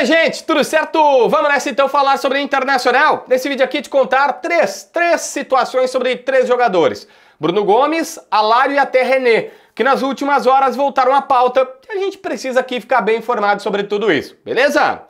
aí, gente? Tudo certo? Vamos nessa então falar sobre Internacional. Nesse vídeo aqui te contar três, três situações sobre três jogadores. Bruno Gomes, Alário e até René, que nas últimas horas voltaram à pauta e a gente precisa aqui ficar bem informado sobre tudo isso, beleza?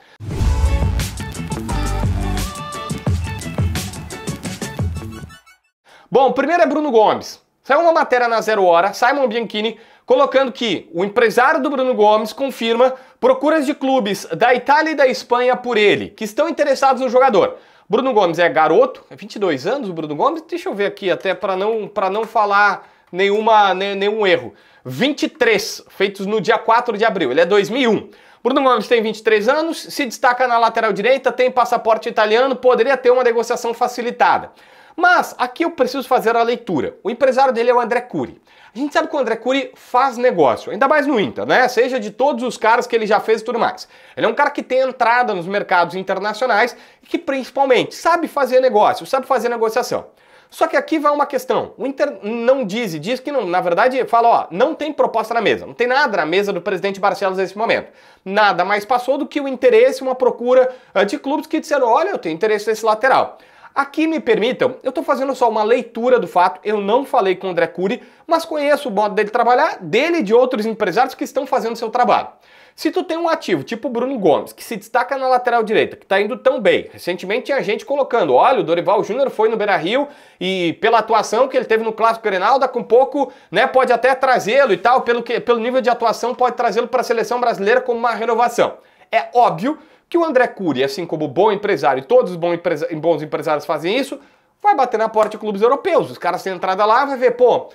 Bom, primeiro é Bruno Gomes. Saiu uma matéria na Zero Hora, Simon Bianchini, colocando que o empresário do Bruno Gomes confirma Procuras de clubes da Itália e da Espanha por ele, que estão interessados no jogador. Bruno Gomes é garoto, é 22 anos o Bruno Gomes, deixa eu ver aqui até para não, não falar nenhuma, nenhum erro. 23, feitos no dia 4 de abril, ele é 2001. Bruno Gomes tem 23 anos, se destaca na lateral direita, tem passaporte italiano, poderia ter uma negociação facilitada. Mas aqui eu preciso fazer a leitura. O empresário dele é o André Cury. A gente sabe que o André Cury faz negócio, ainda mais no Inter, né? Seja de todos os caras que ele já fez e tudo mais. Ele é um cara que tem entrada nos mercados internacionais e que principalmente sabe fazer negócio, sabe fazer negociação. Só que aqui vai uma questão. O Inter não diz, e diz que não, na verdade fala, ó, não tem proposta na mesa, não tem nada na mesa do presidente Barcelos nesse momento. Nada mais passou do que o interesse, uma procura ah, de clubes que disseram, olha, eu tenho interesse nesse lateral. Aqui me permitam, eu estou fazendo só uma leitura do fato, eu não falei com o André Cury, mas conheço o modo dele trabalhar, dele e de outros empresários que estão fazendo seu trabalho. Se tu tem um ativo, tipo o Bruno Gomes, que se destaca na lateral direita, que está indo tão bem, recentemente tinha gente colocando, olha, o Dorival Júnior foi no Beira-Rio e pela atuação que ele teve no Clássico Grenal, com um pouco, né, pode até trazê-lo e tal, pelo, que, pelo nível de atuação, pode trazê-lo para a seleção brasileira como uma renovação. É óbvio que o André Cury, assim como bom empresário, e todos os bons, empresa, bons empresários fazem isso, vai bater na porta de clubes europeus. Os caras têm entrada lá, vai ver, pô,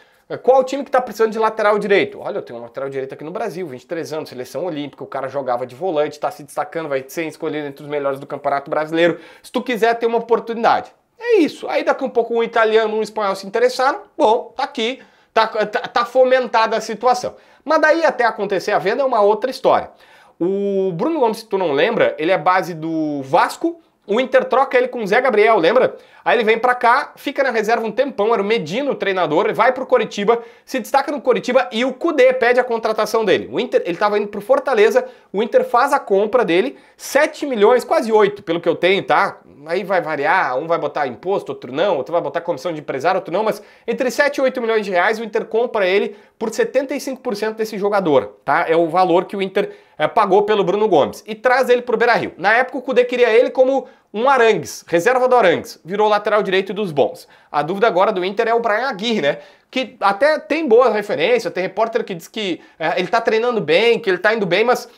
qual o time que está precisando de lateral direito? Olha, eu tenho um lateral direito aqui no Brasil, 23 anos, seleção olímpica, o cara jogava de volante, está se destacando, vai ser escolhido entre os melhores do Campeonato Brasileiro. Se tu quiser tem uma oportunidade. É isso. Aí daqui um pouco um italiano, um espanhol se interessaram, bom, tá aqui, tá, tá, tá fomentada a situação. Mas daí até acontecer a venda é uma outra história. O Bruno Gomes, se tu não lembra, ele é base do Vasco, o Inter troca ele com o Zé Gabriel, lembra? Aí ele vem para cá, fica na reserva um tempão, era o Medina o treinador, ele vai pro Coritiba, se destaca no Coritiba e o Cudê pede a contratação dele. O Inter, ele tava indo pro Fortaleza, o Inter faz a compra dele, 7 milhões, quase 8, pelo que eu tenho, tá? aí vai variar, um vai botar imposto, outro não, outro vai botar comissão de empresário, outro não, mas entre 7 e 8 milhões de reais o Inter compra ele por 75% desse jogador, tá? É o valor que o Inter é, pagou pelo Bruno Gomes e traz ele pro Beira-Rio. Na época o Cudê queria ele como um Arangues, reserva do Arangues, virou lateral direito dos bons. A dúvida agora do Inter é o Brian Aguirre, né? Que até tem boa referência, tem repórter que diz que é, ele tá treinando bem, que ele tá indo bem, mas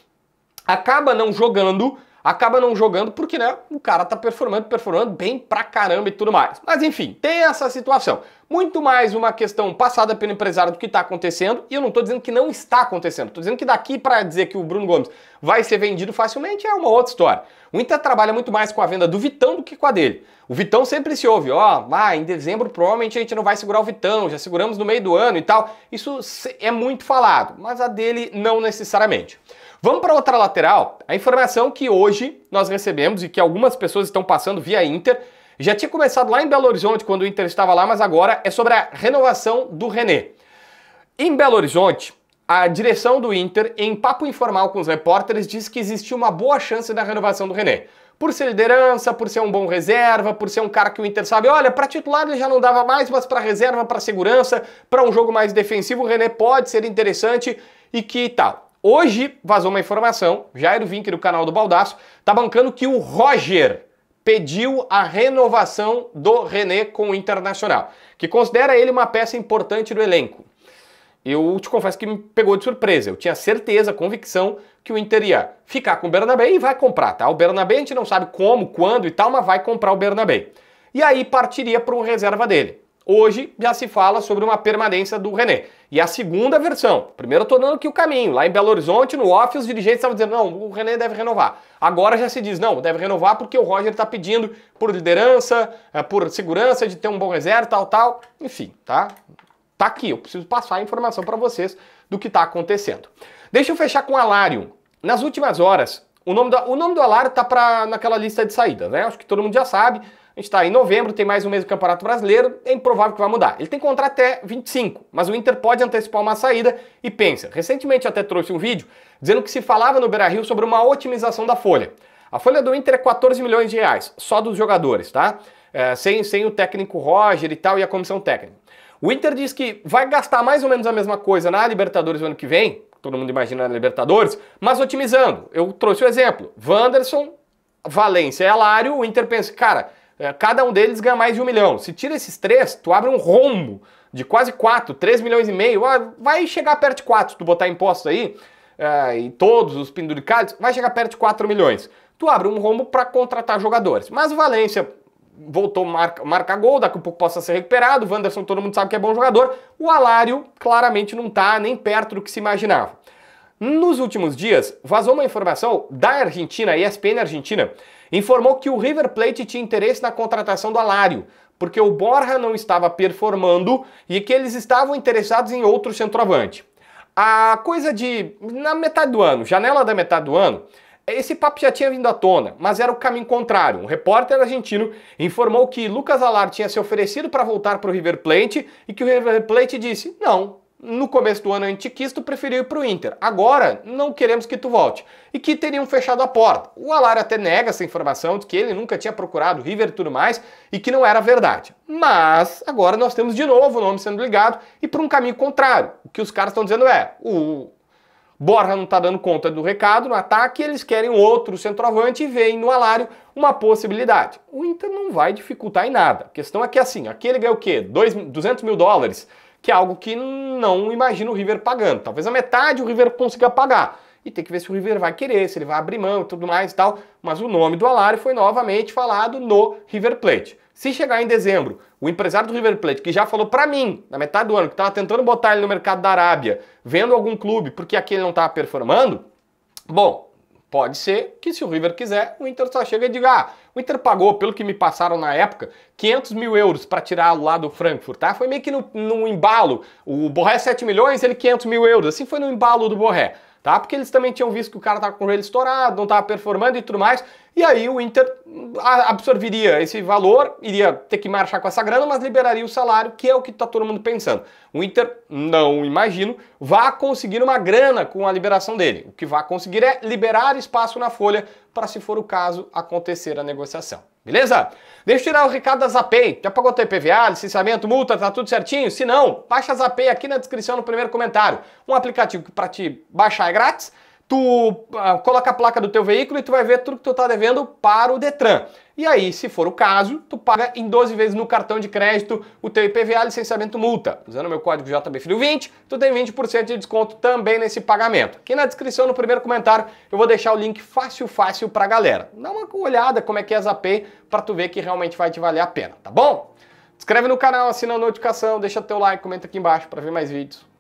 acaba não jogando acaba não jogando porque né, o cara tá performando, performando bem pra caramba e tudo mais. Mas enfim, tem essa situação muito mais uma questão passada pelo empresário do que está acontecendo, e eu não estou dizendo que não está acontecendo, estou dizendo que daqui para dizer que o Bruno Gomes vai ser vendido facilmente é uma outra história. O Inter trabalha muito mais com a venda do Vitão do que com a dele. O Vitão sempre se ouve, ó, oh, ah, em dezembro provavelmente a gente não vai segurar o Vitão, já seguramos no meio do ano e tal. Isso é muito falado, mas a dele não necessariamente. Vamos para outra lateral. A informação que hoje nós recebemos e que algumas pessoas estão passando via Inter já tinha começado lá em Belo Horizonte, quando o Inter estava lá, mas agora é sobre a renovação do René. Em Belo Horizonte, a direção do Inter, em papo informal com os repórteres, disse que existia uma boa chance da renovação do René. Por ser liderança, por ser um bom reserva, por ser um cara que o Inter sabe, olha, para titular ele já não dava mais, mas para reserva, para segurança, para um jogo mais defensivo, o René pode ser interessante e que tal. Hoje vazou uma informação, Jairo Vink do canal do Baldaço, tá bancando que o Roger pediu a renovação do René com o Internacional, que considera ele uma peça importante do elenco. Eu te confesso que me pegou de surpresa. Eu tinha certeza, convicção, que o Inter ia ficar com o Bernabé e vai comprar, tá? O Bernabé a gente não sabe como, quando e tal, mas vai comprar o Bernabé. E aí partiria para um reserva dele. Hoje já se fala sobre uma permanência do René. E a segunda versão, primeiro eu tô dando aqui o caminho, lá em Belo Horizonte, no off, os dirigentes estavam dizendo, não, o René deve renovar. Agora já se diz, não, deve renovar porque o Roger está pedindo por liderança, eh, por segurança, de ter um bom reserva, tal, tal, enfim, tá? Tá aqui, eu preciso passar a informação para vocês do que está acontecendo. Deixa eu fechar com o Alário. Nas últimas horas, o nome do, o nome do Alário tá pra, naquela lista de saída, né? Acho que todo mundo já sabe. A gente está em novembro, tem mais um mês do Campeonato Brasileiro, é improvável que vai mudar. Ele tem contrato até 25, mas o Inter pode antecipar uma saída e pensa. Recentemente até trouxe um vídeo dizendo que se falava no Beira-Rio sobre uma otimização da folha. A folha do Inter é 14 milhões de reais, só dos jogadores, tá? É, sem, sem o técnico Roger e tal e a comissão técnica. O Inter diz que vai gastar mais ou menos a mesma coisa na Libertadores no ano que vem, todo mundo imagina na Libertadores, mas otimizando. Eu trouxe o exemplo, Wanderson, Valência e Alário, o Inter pensa, cara, é, cada um deles ganha mais de um milhão. Se tira esses três, tu abre um rombo de quase quatro três milhões e meio, vai chegar perto de quatro se tu botar imposto aí, é, e todos os penduricados, vai chegar perto de 4 milhões. Tu abre um rombo para contratar jogadores. Mas o Valência voltou, marca, gol, daqui a pouco possa ser recuperado, o Wanderson todo mundo sabe que é bom jogador, o Alário claramente não está nem perto do que se imaginava. Nos últimos dias, vazou uma informação da Argentina, a ESPN Argentina, informou que o River Plate tinha interesse na contratação do Alário, porque o Borja não estava performando e que eles estavam interessados em outro centroavante. A coisa de na metade do ano, janela da metade do ano, esse papo já tinha vindo à tona, mas era o caminho contrário. Um repórter argentino informou que Lucas Alar tinha se oferecido para voltar para o River Plate e que o River Plate disse: não, no começo do ano antiquisto preferiu ir para o Inter. Agora não queremos que tu volte. E que teriam fechado a porta. O Alário até nega essa informação de que ele nunca tinha procurado River e tudo mais e que não era verdade. Mas agora nós temos de novo o nome sendo ligado e por um caminho contrário. O que os caras estão dizendo é: o Borja não está dando conta do recado no ataque, eles querem outro centroavante e veem no Alário uma possibilidade. O Inter não vai dificultar em nada. A questão é que assim, aquele ganha o quê? Dois, 200 mil dólares que é algo que não imagina o River pagando. Talvez a metade o River consiga pagar. E tem que ver se o River vai querer, se ele vai abrir mão e tudo mais e tal. Mas o nome do Alário foi novamente falado no River Plate. Se chegar em dezembro, o empresário do River Plate, que já falou para mim, na metade do ano, que estava tentando botar ele no mercado da Arábia, vendo algum clube porque aquele não estava performando, bom, Pode ser que, se o River quiser, o Inter só chega e diga: ah, o Inter pagou, pelo que me passaram na época, 500 mil euros para tirá-lo lá do Frankfurt, tá? Foi meio que no, embalo. O Borré 7 milhões, ele 500 mil euros. Assim foi no embalo do Borré tá? Porque eles também tinham visto que o cara estava com o rail estourado, não estava performando e tudo mais. E aí o Inter absorveria esse valor, iria ter que marchar com essa grana, mas liberaria o salário, que é o que está todo mundo pensando. O Inter, não imagino, vá conseguir uma grana com a liberação dele. O que vai conseguir é liberar espaço na folha para, se for o caso, acontecer a negociação. Beleza? Deixa eu tirar o recado da Zapay. Já pagou teu IPVA, licenciamento, multa, tá tudo certinho? Se não, baixa a Zapay aqui na descrição no primeiro comentário. Um aplicativo que para te baixar é grátis tu ah, coloca a placa do teu veículo e tu vai ver tudo que tu tá devendo para o Detran. E aí, se for o caso, tu paga em 12 vezes no cartão de crédito o teu IPVA licenciamento multa. Usando meu código jbfilio 20 tu tem 20% de desconto também nesse pagamento. Aqui na descrição, no primeiro comentário, eu vou deixar o link fácil, fácil pra galera. Dá uma olhada como é que é a ZAP para tu ver que realmente vai te valer a pena, tá bom? Inscreve no canal, assina a notificação, deixa teu like, comenta aqui embaixo para ver mais vídeos.